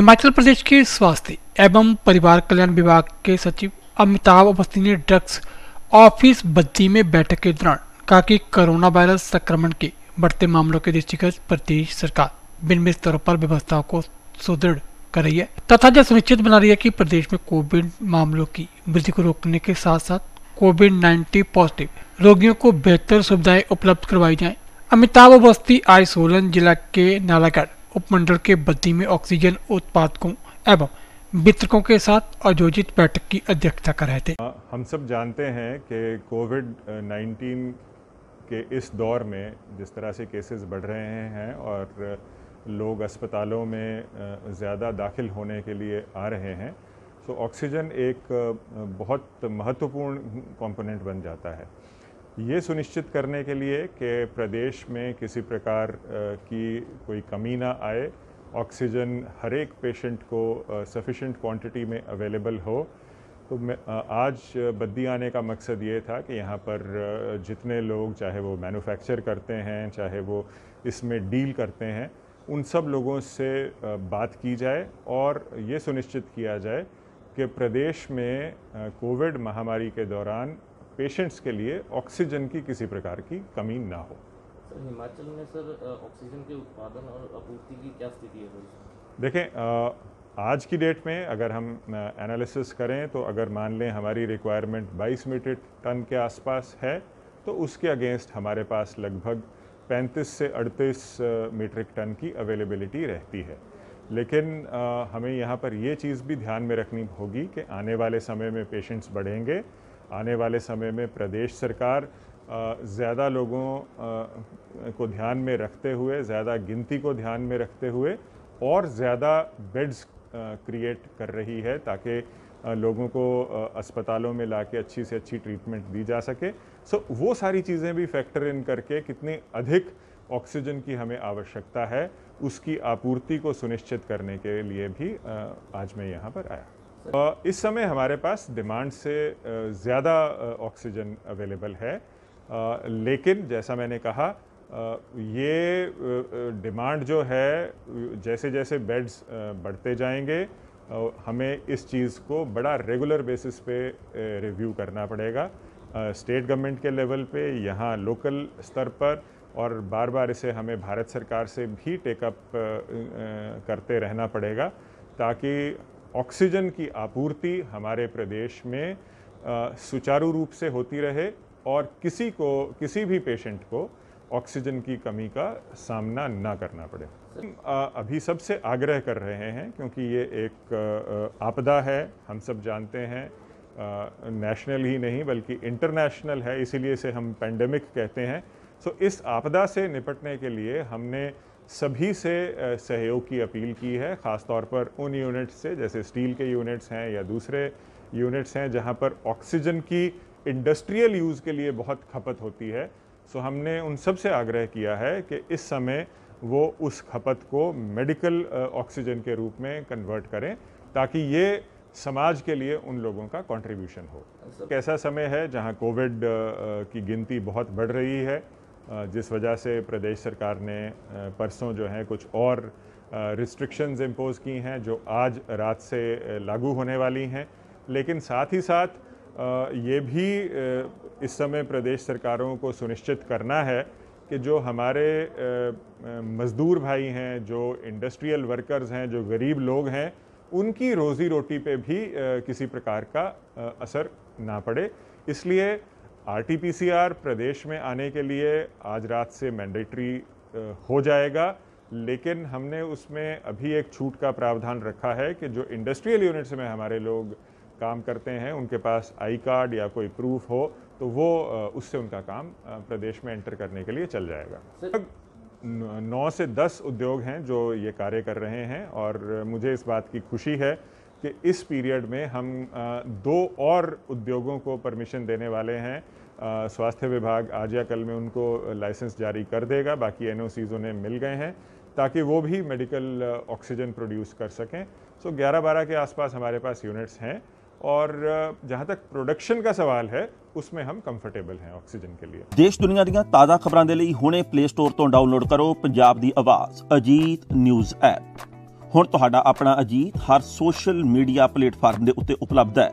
हिमाचल प्रदेश के स्वास्थ्य एवं परिवार कल्याण विभाग के सचिव अमिताभ अवस्थी ने ड्रग्स ऑफिस बद्दी में बैठक के दौरान कहा कि कोरोना वायरस संक्रमण के बढ़ते मामलों के दृष्टिगत प्रदेश सरकार विभिन्न स्तरों पर व्यवस्थाओं को सुदृढ़ कर रही है तथा यह सुनिश्चित बना रही है कि प्रदेश में कोविड मामलों की वृद्धि को रोकने के साथ साथ कोविड नाइन्टीन पॉजिटिव रोगियों को बेहतर सुविधाएं उपलब्ध करवाई जाए अमिताभ अवस्थी आज सोलन जिला के नालागढ़ उपमंडल के बद्दी में ऑक्सीजन उत्पादकों एवं वितरकों के साथ आयोजित बैठक की अध्यक्षता कर रहे थे हाँ, हम सब जानते हैं कि कोविड 19 के इस दौर में जिस तरह से केसेस बढ़ रहे हैं और लोग अस्पतालों में ज़्यादा दाखिल होने के लिए आ रहे हैं तो ऑक्सीजन एक बहुत महत्वपूर्ण कंपोनेंट बन जाता है ये सुनिश्चित करने के लिए कि प्रदेश में किसी प्रकार की कोई कमी ना आए ऑक्सीजन हर एक पेशेंट को सफिशेंट क्वांटिटी में अवेलेबल हो तो आज बद्दी आने का मकसद ये था कि यहाँ पर जितने लोग चाहे वो मैन्युफैक्चर करते हैं चाहे वो इसमें डील करते हैं उन सब लोगों से बात की जाए और ये सुनिश्चित किया जाए कि प्रदेश में कोविड महामारी के दौरान पेशेंट्स के लिए ऑक्सीजन की किसी प्रकार की कमी ना हो सर हिमाचल में सर ऑक्सीजन के उत्पादन और आपूर्ति की क्या स्थिति है देखें आज की डेट में अगर हम एनालिसिस करें तो अगर मान लें हमारी रिक्वायरमेंट 22 मीट्रिक टन के आसपास है तो उसके अगेंस्ट हमारे पास लगभग 35 से 38 मीट्रिक टन की अवेलेबिलिटी रहती है लेकिन आ, हमें यहाँ पर ये चीज़ भी ध्यान में रखनी होगी कि आने वाले समय में पेशेंट्स बढ़ेंगे आने वाले समय में प्रदेश सरकार ज़्यादा लोगों को ध्यान में रखते हुए ज़्यादा गिनती को ध्यान में रखते हुए और ज़्यादा बेड्स क्रिएट कर रही है ताकि लोगों को अस्पतालों में लाके अच्छी से अच्छी ट्रीटमेंट दी जा सके सो so, वो सारी चीज़ें भी फैक्टर इन करके कितनी अधिक ऑक्सीजन की हमें आवश्यकता है उसकी आपूर्ति को सुनिश्चित करने के लिए भी आज मैं यहाँ पर आया Uh, इस समय हमारे पास डिमांड से uh, ज़्यादा ऑक्सीजन uh, अवेलेबल है लेकिन जैसा मैंने कहा ये डिमांड जो है जैसे जैसे बेड्स बढ़ते जाएंगे हमें इस चीज़ को बड़ा रेगुलर बेसिस पे रिव्यू करना पड़ेगा स्टेट गवर्नमेंट के लेवल पे यहाँ लोकल स्तर पर और बार बार इसे हमें भारत सरकार से भी टेकअप करते रहना पड़ेगा ताकि ऑक्सीजन की आपूर्ति हमारे प्रदेश में सुचारू रूप से होती रहे और किसी को किसी भी पेशेंट को ऑक्सीजन की कमी का सामना ना करना पड़े अभी सबसे आग्रह कर रहे हैं क्योंकि ये एक आपदा है हम सब जानते हैं नेशनल ही नहीं बल्कि इंटरनेशनल है इसीलिए इसे हम पेंडेमिक कहते हैं सो इस आपदा से निपटने के लिए हमने सभी से सहयोग की अपील की है ख़ास तौर पर उन यूनिट्स से जैसे स्टील के यूनिट्स हैं या दूसरे यूनिट्स हैं जहां पर ऑक्सीजन की इंडस्ट्रियल यूज़ के लिए बहुत खपत होती है सो हमने उन सब से आग्रह किया है कि इस समय वो उस खपत को मेडिकल ऑक्सीजन के रूप में कन्वर्ट करें ताकि ये समाज के लिए उन लोगों का कंट्रीब्यूशन हो एक अच्छा। ऐसा समय है जहाँ कोविड की गिनती बहुत बढ़ रही है जिस वजह से प्रदेश सरकार ने परसों जो है कुछ और रिस्ट्रिक्शंस इम्पोज की हैं जो आज रात से लागू होने वाली हैं लेकिन साथ ही साथ ये भी इस समय प्रदेश सरकारों को सुनिश्चित करना है कि जो हमारे मज़दूर भाई हैं जो इंडस्ट्रियल वर्कर्स हैं जो गरीब लोग हैं उनकी रोज़ी रोटी पे भी किसी प्रकार का असर ना पड़े इसलिए आरटीपीसीआर प्रदेश में आने के लिए आज रात से मैंडेटरी हो जाएगा लेकिन हमने उसमें अभी एक छूट का प्रावधान रखा है कि जो इंडस्ट्रियल यूनिट्स में हमारे लोग काम करते हैं उनके पास आई कार्ड या कोई प्रूफ हो तो वो उससे उनका काम प्रदेश में एंटर करने के लिए चल जाएगा नौ से दस उद्योग हैं जो ये कार्य कर रहे हैं और मुझे इस बात की खुशी है कि इस पीरियड में हम दो और उद्योगों को परमिशन देने वाले हैं स्वास्थ्य विभाग आज या कल में उनको लाइसेंस जारी कर देगा बाकी एन उन्हें मिल गए हैं ताकि वो भी मेडिकल ऑक्सीजन प्रोड्यूस कर सकें सो ग्यारह बारह के आसपास हमारे पास यूनिट्स हैं और जहां तक प्रोडक्शन का सवाल है उसमें हम कंफर्टेबल हैं ऑक्सीजन के लिए देश दुनिया दिया ताज़ा खबरों के लिए हमने प्ले स्टोर तो डाउनलोड करो पंजाब की आवाज़ अजीत न्यूज़ ऐप हूँ तो अपना अजीत हर सोशल मीडिया प्लेटफॉर्म के उत्ते उपलब्ध है